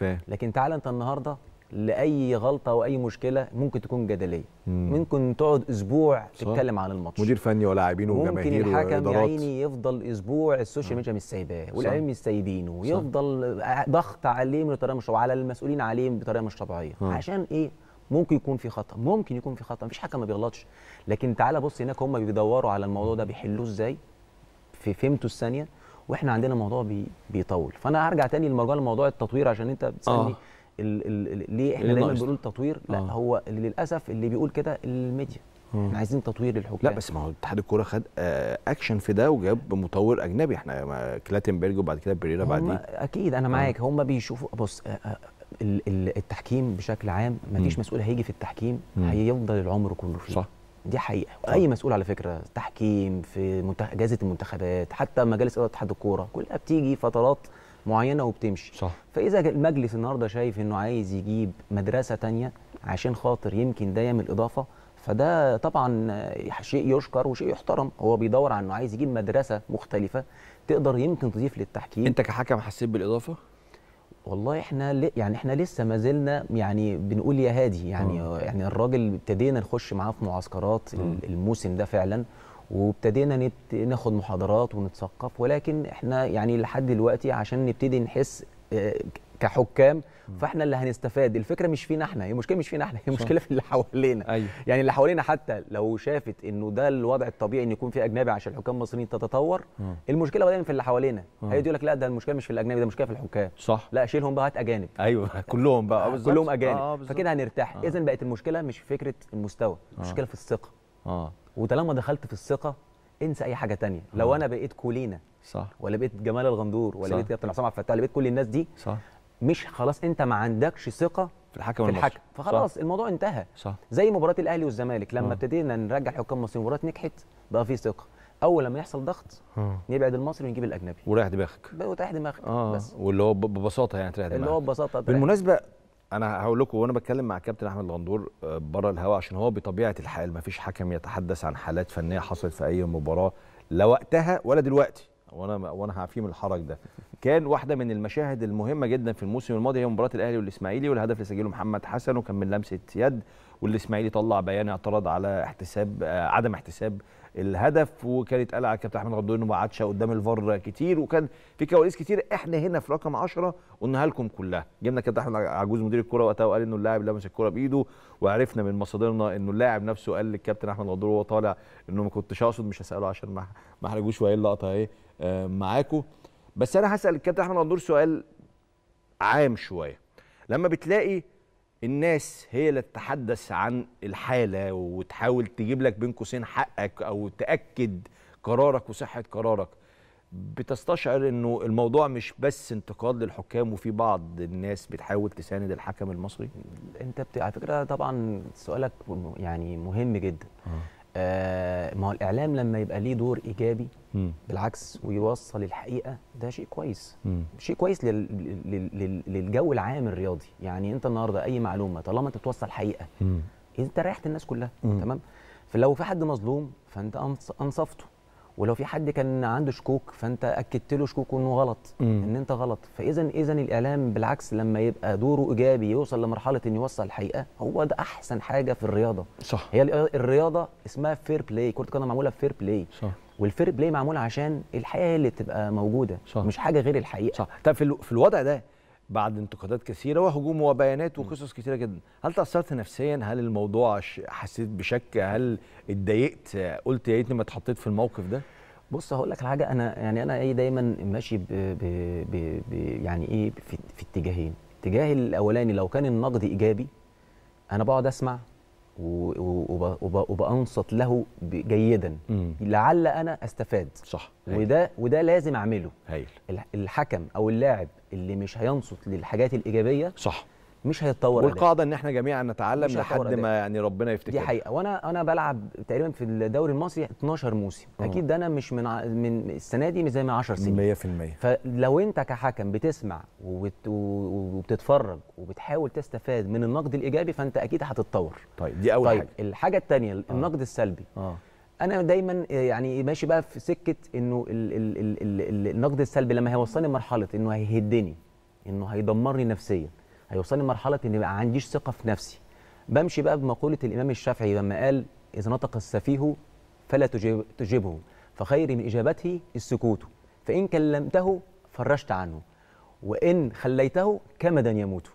فاهم لكن تعال انت النهارده لاي غلطه واي مشكله ممكن تكون جدليه مم. ممكن تقعد اسبوع صح. تتكلم عن الماتش مدير فني ولاعبين وجماهير ممكن الحكم يا عيني يفضل اسبوع السوشيال ميديا مش سايباه واللاعبين مش سايبينه ويفضل ضغط عليه طريقه مش على المسؤولين عليه بطريقه مش طبيعيه مم. اه. عشان ايه ممكن يكون في خطا ممكن يكون في خطا مفيش حكم ما بيغلطش لكن تعالى بص هناك هم بيدوروا على الموضوع ده بيحلوه ازاي في فهمته الثانيه واحنا عندنا موضوع بي بيطول فانا هرجع تاني لموضوع لموضوع التطوير عشان انت بتسالني الـ آه. الـ الـ ليه إيه احنا دايما بنقول تطوير لا آه. هو اللي للاسف اللي بيقول كده الميديا آه. احنا عايزين تطوير للحكام لا بس ما هو اتحاد الكوره خد اكشن آه، في ده وجاب مطور اجنبي احنا كلاتنبرج وبعد كده بريرا بعديه اكيد انا معاك هم بيشوفوا بص التحكيم بشكل عام مفيش مسؤول هيجي في التحكيم هيفضل العمر كله فيه صح دي حقيقه واي مسؤول على فكره تحكيم في منتخ... جائزه المنتخبات حتى مجالس اداره اتحاد الكوره كلها بتيجي فترات معينه وبتمشي صح فاذا المجلس النهارده شايف انه عايز يجيب مدرسه تانية عشان خاطر يمكن ده يعمل اضافه فده طبعا شيء يشكر وشيء يحترم هو بيدور على انه عايز يجيب مدرسه مختلفه تقدر يمكن تضيف للتحكيم انت كحكم حسيت بالاضافه والله احنا ل... يعني احنا لسه ما زلنا يعني بنقول يا هادي يعني م. آه. يعني الراجل ابتدينا نخش معاه في معسكرات م. آه. الموسم ده فعلا وابتدينا نت... ناخد محاضرات ونتثقف ولكن احنا يعني لحد دلوقتي عشان نبتدي نحس آه، كحكام فاحنا اللي هنستفاد الفكره مش فينا احنا هي المشكله مش فينا احنا هي المشكله في اللي حوالينا أيوه. يعني اللي حوالينا حتى لو شافت انه ده الوضع الطبيعي ان يكون في اجنبي عشان الحكام المصريين تتطور م. المشكله دايما في اللي حوالينا هيقول يقول لك لا ده المشكله مش في الاجنبي ده المشكله في الحكام صح لا شيلهم بقى هات اجانب ايوه كلهم بقى بالزبط. آه، كلهم آه، اجانب آه فكده هنرتاح آه. اذا بقت المشكله مش في فكره المستوى آه. المشكله آه. في الثقه اه وطالما دخلت في الثقه انسى اي حاجه آه. لو انا بقيت كولينا صح ولا بقيت جمال الغندور ولا صح. بقيت كابتن عصام عبد الفتاح ولا بقيت كل الناس دي صح مش خلاص انت ما عندكش ثقه في الحكم في الحكم فخلاص صح. الموضوع انتهى صح. زي مباراه الاهلي والزمالك لما آه. ابتدينا نرجع حكام مصري المباراه نجحت بقى في ثقه اول لما يحصل ضغط آه. نبعد المصري ونجيب الاجنبي وريح دماغك وريح دماغك آه. بس واللي هو ببساطه يعني تريح دماغك اللي هو ببساطه بالمناسبه انا هقول لكم وانا بتكلم مع كابتن احمد الغندور آه، بره الهواء عشان هو بطبيعه الحال ما فيش حكم يتحدث عن حالات فنيه حصلت في اي مباراه لا وقتها ولا دلوقتي وانا وانا هعفيه من الحرج ده كان واحده من المشاهد المهمه جدا في الموسم الماضي هي مباراه الاهلي والاسماعيلي والهدف اللي سجله محمد حسن وكان من لمسه يد والاسماعيلي طلع بيان اعترض على احتساب آه، عدم احتساب الهدف وكان اتقال على الكابتن احمد انه ما عادش قدام الفار كتير وكان في كواليس كتير احنا هنا في رقم 10 قلناها لكم كلها جبنا كابتن احمد عجوز مدير الكوره وقتها وقال انه اللاعب لمس الكوره بايده وعرفنا من مصادرنا انه اللاعب نفسه قال للكابتن احمد غدوي وهو طالع انه ما كنتش اقصد مش هساله عشان ما ما احرجوش وايه اللقطه ايه آه، معاكم بس انا هسال الكابتن احمد غدوي سؤال عام شويه لما بتلاقي الناس هي اللي تتحدث عن الحاله وتحاول تجيب لك بين قوسين حقك او تاكد قرارك وصحه قرارك بتستشعر انه الموضوع مش بس انتقاد للحكام وفي بعض الناس بتحاول تساند الحكم المصري انت بت... على فكره طبعا سؤالك يعني مهم جدا آه. آه ما هو الاعلام لما يبقى ليه دور ايجابي مم. بالعكس ويوصل الحقيقه ده شيء كويس مم. شيء كويس لل... لل... لل... للجو العام الرياضي يعني انت النهارده اي معلومه طالما انت بتوصل حقيقه مم. انت ريحت الناس كلها مم. تمام فلو في حد مظلوم فانت انصفته ولو في حد كان عنده شكوك فانت اكدت له شكوكه انه غلط مم. ان انت غلط فاذا اذا الاعلام بالعكس لما يبقى دوره ايجابي يوصل لمرحله انه يوصل الحقيقه هو ده احسن حاجه في الرياضه صح هي الرياضه اسمها فير بلاي كره القدم معموله فير بلاي صح والفير بلاي معمول عشان الحقيقه اللي تبقى موجوده صح. مش حاجه غير الحقيقه صح طب في, الو... في الوضع ده بعد انتقادات كثيره وهجوم وبيانات وقصص كثيره جدا هل تاثرت نفسيا هل الموضوع حسيت بشك هل اتضايقت قلت يا ريتني ما اتحطيت في الموقف ده بص هقول لك حاجه انا يعني انا ايه دايما ماشي ب ب ب ب يعني ايه في, في اتجاهين اتجاه الاولاني لو كان النقد ايجابي انا بقعد اسمع وبأنصت له جيدا مم. لعل انا استفاد صح وده هيل. وده لازم اعمله هيل. الحكم او اللاعب اللي مش هينصت للحاجات الايجابيه صح مش هيتطور والقاعده ان احنا جميعا نتعلم لحد ما يعني ربنا يفتكر دي حقيقه وانا انا بلعب تقريبا في الدوري المصري 12 موسم أوه. اكيد ده انا مش من ع... من السنه دي مش زي ما 10 سنين 100% فلو انت كحكم بتسمع وبت... وبتتفرج وبتحاول تستفاد من النقد الايجابي فانت اكيد هتتطور طيب دي اول طيب حاجه الحاجه الثانيه آه. النقد السلبي آه. انا دايما آه، يعني ماشي بقى في سكه انه ال ال ال ال ال النقد السلبي لما هيوصلني لمرحله انه هيهدني انه هيدمرني نفسيا هيوصلني لمرحله ان ما عنديش ثقه في نفسي بمشي بقى بمقوله الامام الشافعي لما قال اذا نطق السفيه فلا تجيب تجبه فخير من اجابته السكوت فان كلمته فرشت عنه وإن خليته كمدا يموت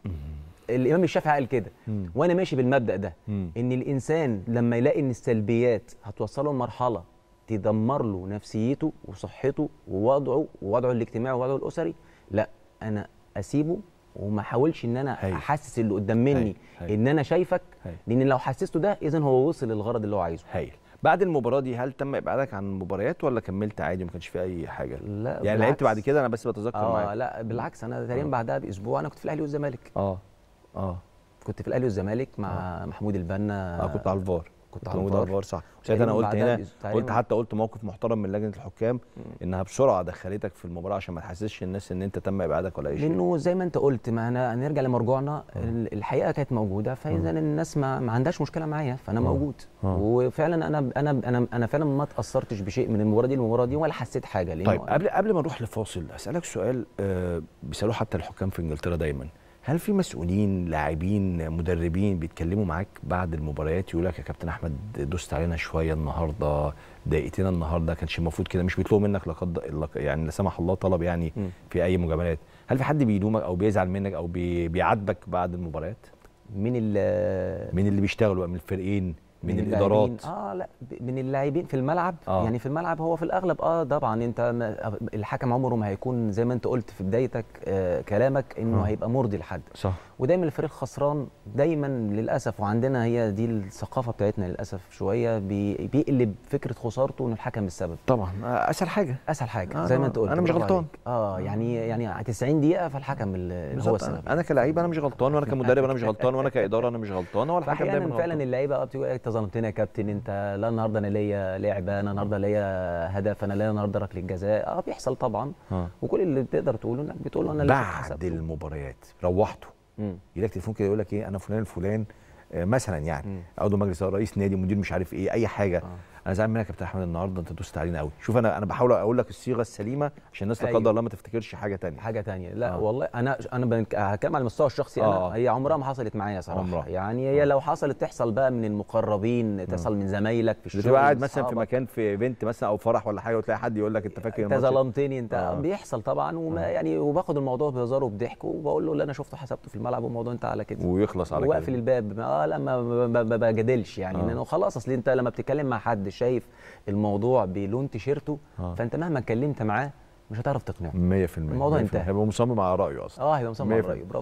الإمام الشافعي قال كده وأنا ماشي بالمبدأ ده إن الإنسان لما يلاقي إن السلبيات هتوصله لمرحلة تدمر له نفسيته وصحته ووضعه ووضعه الاجتماعي ووضعه الأسري لا أنا أسيبه وما احاولش ان انا هي. احسس اللي قدام مني هي. هي. ان انا شايفك هي. لان لو حسسته ده اذا هو وصل للغرض اللي هو عايزه هي. بعد المباراه دي هل تم ابعادك عن المباريات ولا كملت عادي ما كانش في اي حاجه لا يعني لعبت بعد كده انا بس بتذكر آه لا بالعكس انا تقريبا آه. بعدها باسبوع انا كنت في الاهلي والزمالك اه اه كنت في الاهلي والزمالك مع آه. محمود البنا اه كنت على الفار كنت على مدار الفار صح عشان انا قلت هنا قلت حتى قلت موقف محترم من لجنه الحكام انها بسرعه دخلتك في المباراه عشان ما تحسسش الناس ان انت تم ابعادك ولا اي شيء لانه زي ما انت قلت ما انا هنرجع لمرجوعنا الحقيقه كانت موجوده فاذا الناس ما, ما عندهاش مشكله معايا فانا مم. موجود مم. وفعلا انا انا انا انا فعلا ما تاثرتش بشيء من المباراه دي المباراه دي ولا حسيت حاجه طيب قبل قبل ما نروح لفاصل اسالك سؤال آه، بيسالوه حتى الحكام في انجلترا دايما هل في مسؤولين لاعبين مدربين بيتكلموا معاك بعد المباريات يقول لك يا كابتن احمد دوست علينا شويه النهارده ضايقتنا النهارده كانش المفروض كده مش بيطلبوا منك لقد يعني لا سمح الله طلب يعني في اي مجاملات هل في حد بيلومك او بيزعل منك او بيعاتبك بعد المباريات مين اللي مين اللي بيشتغلوا من الفريقين من, من الادارات اه لا من اللاعبين في الملعب آه. يعني في الملعب هو في الاغلب اه طبعا انت الحكم عمره ما هيكون زي ما انت قلت في بدايتك آه كلامك انه آه. هيبقى مرضي لحد صح ودايما الفريق خسران دايما للاسف وعندنا هي دي الثقافه بتاعتنا للاسف شويه بي بيقلب فكره خسارته ان الحكم السبب طبعا آه، اسهل حاجه اسهل حاجه آه زي ما انت قلت انا مش غلطان اه يعني يعني 90 دقيقه فالحكم اللي هو السبب انا كلعيب انا مش غلطان وانا كمدرب انا مش غلطان وانا كاداره انا مش غلطان هو الحكم دايما فعلا اللعيبه آه، بتقول إيه؟ ظلمتني يا كابتن انت لا النهارده انا ليا لعبه انا النهارده ليا هدف انا ليا النهارده ركله جزاء اه بيحصل طبعا ها. وكل اللي بتقدر تقوله انك بتقول انا بعد المباريات روحته يجيلك تليفون كده يقول لك ايه انا فلان الفلان آه، مثلا يعني عضو مجلس رئيس نادي مدير مش عارف ايه اي حاجه آه. انا زعلان منك يا كابتن احمد النهارده انت دوست علينا قوي شوف انا انا بحاول اقول لك الصيغه السليمه عشان الناس لا قدر أيوه. الله ما تفتكرش حاجه ثانيه حاجه ثانيه لا آه. والله انا انا هتكلم على المستوى الشخصي آه. انا هي عمرها ما حصلت معايا صراحه عمرها. يعني هي آه. لو حصلت تحصل بقى من المقربين تحصل من زمايلك في الشغل بتبقى قاعد مثلا في مكان في ايفنت مثلا او فرح ولا حاجه وتلاقي حد يقول لك انت فاكر انت ظلمتني انت آه. بيحصل طبعا وما آه. يعني وباخد الموضوع بهزار وبضحك وبقول له اللي انا شفته حسبته في الملعب والموضوع انت على كده ويخلص على كده واقفل الباب اه لا ما بجادلش يعني آه. خلاص اصل انت لما بتتكلم مع حد شايف الموضوع بلون تيشيرته آه. فانت مهما اتكلمت معاه مش هتعرف تقنعه 100% الموضوع انتهى هيبقى مصمم على رايه اصلا اه هيبقى مصمم على رايه